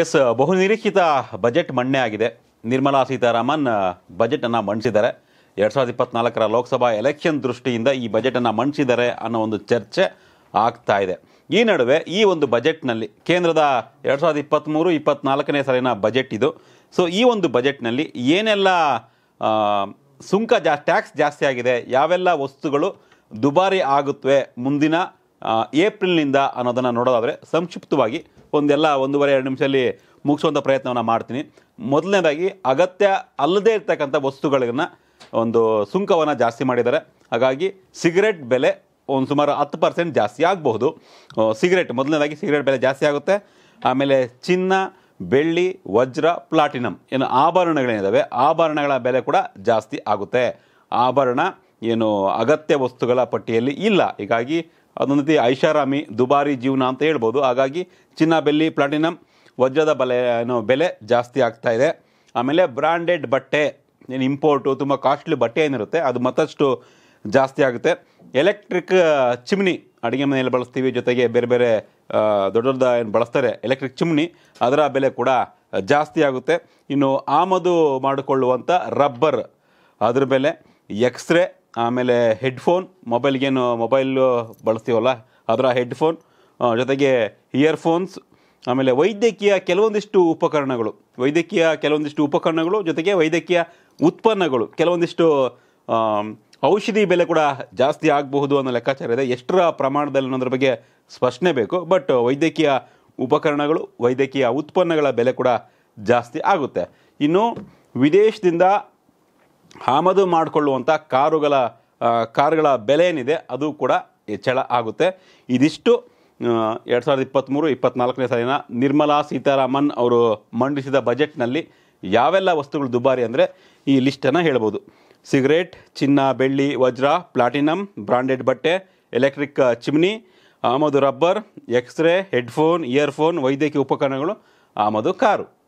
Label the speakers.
Speaker 1: S ಬಹುನಿರೀಕ್ಷಿತ budget ಮಂಡನೆ ಆಗಿದೆ ನಿರ್ಮಲಾ ಸೀತಾರಾಮನ್ ಬಜೆಟನ್ನು ಮಂಡಿಸಿದ್ದಾರೆ ಎರಡು ಸಾವಿರದ ಇಪ್ಪತ್ನಾಲ್ಕರ ಲೋಕಸಭಾ ಎಲೆಕ್ಷನ್ ದೃಷ್ಟಿಯಿಂದ ಈ ಬಜೆಟನ್ನು ಮಂಡಿಸಿದ್ದಾರೆ ಅನ್ನೋ ಒಂದು ಚರ್ಚೆ ಆಗ್ತಾ ಇದೆ ಈ ನಡುವೆ ಈ ಒಂದು ಬಜೆಟ್ನಲ್ಲಿ ಕೇಂದ್ರದ ಎರಡು ಸಾವಿರದ ಇಪ್ಪತ್ತ್ಮೂರು ಇಪ್ಪತ್ತ್ನಾಲ್ಕನೇ ಸಾಲಿನ ಬಜೆಟ್ ಇದು ಸೊ ಈ ಒಂದು ಬಜೆಟ್ನಲ್ಲಿ ಏನೆಲ್ಲ ಸುಂಕ ಜಾ ಟ್ಯಾಕ್ಸ್ ಜಾಸ್ತಿ ಆಗಿದೆ ಯಾವೆಲ್ಲ ವಸ್ತುಗಳು ದುಬಾರಿ ಆಗುತ್ತವೆ ಮುಂದಿನ ಏಪ್ರಿಲ್ನಿಂದ ಅನ್ನೋದನ್ನು ನೋಡೋದಾದರೆ ಸಂಕ್ಷಿಪ್ತವಾಗಿ ಒಂದೆಲ್ಲ ಒಂದೂವರೆ ಎರಡು ನಿಮಿಷದಲ್ಲಿ ಮುಗಿಸುವಂಥ ಪ್ರಯತ್ನವನ್ನು ಮಾಡ್ತೀನಿ ಮೊದಲನೇದಾಗಿ ಅಗತ್ಯ ಅಲ್ಲದೇ ಇರತಕ್ಕಂಥ ವಸ್ತುಗಳನ್ನು ಒಂದು ಸುಂಕವನ್ನು ಜಾಸ್ತಿ ಮಾಡಿದ್ದಾರೆ ಹಾಗಾಗಿ ಸಿಗರೆಟ್ ಬೆಲೆ ಒಂದು ಸುಮಾರು ಹತ್ತು ಪರ್ಸೆಂಟ್ ಜಾಸ್ತಿ ಆಗಬಹುದು ಸಿಗರೆಟ್ ಮೊದಲನೇದಾಗಿ ಸಿಗರೆಟ್ ಬೆಲೆ ಜಾಸ್ತಿ ಆಗುತ್ತೆ ಆಮೇಲೆ ಚಿನ್ನ ಬೆಳ್ಳಿ ವಜ್ರ ಪ್ಲಾಟಿನಮ್ ಏನು ಆಭರಣಗಳೇನಿದ್ದಾವೆ ಆಭರಣಗಳ ಬೆಲೆ ಕೂಡ ಜಾಸ್ತಿ ಆಗುತ್ತೆ ಆಭರಣ ಏನು ಅಗತ್ಯ ವಸ್ತುಗಳ ಪಟ್ಟಿಯಲ್ಲಿ ಇಲ್ಲ ಹೀಗಾಗಿ ಅದೊಂದು ರೀತಿ ಐಷಾರಾಮಿ ದುಬಾರಿ ಜೀವನ ಅಂತ ಹೇಳ್ಬೋದು ಹಾಗಾಗಿ ಚಿನ್ನ ಬೆಳ್ಳಿ ಪ್ಲಾಟಿನಮ್ ವಜ್ರದ ಬೆಲೆ ಏನು ಬೆಲೆ ಜಾಸ್ತಿ ಆಗ್ತಾ ಇದೆ ಆಮೇಲೆ ಬ್ರ್ಯಾಂಡೆಡ್ ಬಟ್ಟೆ ಏನು ಇಂಪೋರ್ಟು ತುಂಬ ಕಾಸ್ಟ್ಲಿ ಬಟ್ಟೆ ಏನಿರುತ್ತೆ ಅದು ಮತ್ತಷ್ಟು ಜಾಸ್ತಿ ಆಗುತ್ತೆ ಎಲೆಕ್ಟ್ರಿಕ್ ಚಿಮ್ನಿ ಅಡುಗೆ ಮನೆಯಲ್ಲಿ ಬಳಸ್ತೀವಿ ಜೊತೆಗೆ ಬೇರೆ ಬೇರೆ ದೊಡ್ಡ ದೊಡ್ಡ ಏನು ಬಳಸ್ತಾರೆ ಎಲೆಕ್ಟ್ರಿಕ್ ಚಿಮ್ನಿ ಅದರ ಬೆಲೆ ಕೂಡ ಜಾಸ್ತಿ ಆಗುತ್ತೆ ಇನ್ನು ಆಮದು ಮಾಡಿಕೊಳ್ಳುವಂಥ ರಬ್ಬರ್ ಅದ್ರ ಬೆಲೆ ಎಕ್ಸ್ರೇ ಆಮೇಲೆ ಹೆಡ್ಫೋನ್ ಮೊಬೈಲ್ಗೇನು ಮೊಬೈಲು ಬಳಸ್ತೀವಲ್ಲ ಅದರ ಹೆಡ್ಫೋನ್ ಜೊತೆಗೆ ಇಯರ್ಫೋನ್ಸ್ ಆಮೇಲೆ ವೈದ್ಯಕೀಯ ಕೆಲವೊಂದಿಷ್ಟು ಉಪಕರಣಗಳು ವೈದ್ಯಕೀಯ ಕೆಲವೊಂದಿಷ್ಟು ಉಪಕರಣಗಳು ಜೊತೆಗೆ ವೈದ್ಯಕೀಯ ಉತ್ಪನ್ನಗಳು ಕೆಲವೊಂದಿಷ್ಟು ಔಷಧಿ ಬೆಲೆ ಕೂಡ ಜಾಸ್ತಿ ಆಗಬಹುದು ಅನ್ನೋ ಲೆಕ್ಕಾಚಾರ ಇದೆ ಎಷ್ಟರ ಪ್ರಮಾಣದಲ್ಲಿ ಅನ್ನೋದ್ರ ಬಗ್ಗೆ ಸ್ಪಷ್ಟನೆ ಬೇಕು ಬಟ್ ವೈದ್ಯಕೀಯ ಉಪಕರಣಗಳು ವೈದ್ಯಕೀಯ ಉತ್ಪನ್ನಗಳ ಬೆಲೆ ಕೂಡ ಜಾಸ್ತಿ ಆಗುತ್ತೆ ಇನ್ನು ವಿದೇಶದಿಂದ ಆಮದು ಮಾಡಿಕೊಳ್ಳುವಂಥ ಕಾರುಗಳ ಕಾರುಗಳ ಬೆಲೆ ಏನಿದೆ ಅದು ಕೂಡ ಹೆಚ್ಚಳ ಆಗುತ್ತೆ ಇದಿಷ್ಟು ಎರಡು ಸಾವಿರದ ಇಪ್ಪತ್ತ್ಮೂರು ಇಪ್ಪತ್ತ್ನಾಲ್ಕನೇ ಸಾಲಿನ ನಿರ್ಮಲಾ ಸೀತಾರಾಮನ್ ಅವರು ಮಂಡಿಸಿದ ಬಜೆಟ್ನಲ್ಲಿ ಯಾವೆಲ್ಲ ವಸ್ತುಗಳು ದುಬಾರಿ ಅಂದರೆ ಈ ಲಿಸ್ಟನ್ನು ಹೇಳ್ಬೋದು ಸಿಗರೇಟ್ ಚಿನ್ನ ಬೆಳ್ಳಿ ವಜ್ರ ಪ್ಲಾಟಿನಮ್ ಬ್ರಾಂಡೆಡ್ ಬಟ್ಟೆ ಎಲೆಕ್ಟ್ರಿಕ್ ಚಿಮ್ನಿ ಆಮದು ರಬ್ಬರ್ ಎಕ್ಸ್ರೇ ಹೆಡ್ಫೋನ್ ಇಯರ್ಫೋನ್ ವೈದ್ಯಕೀಯ ಉಪಕರಣಗಳು ಆಮದು ಕಾರು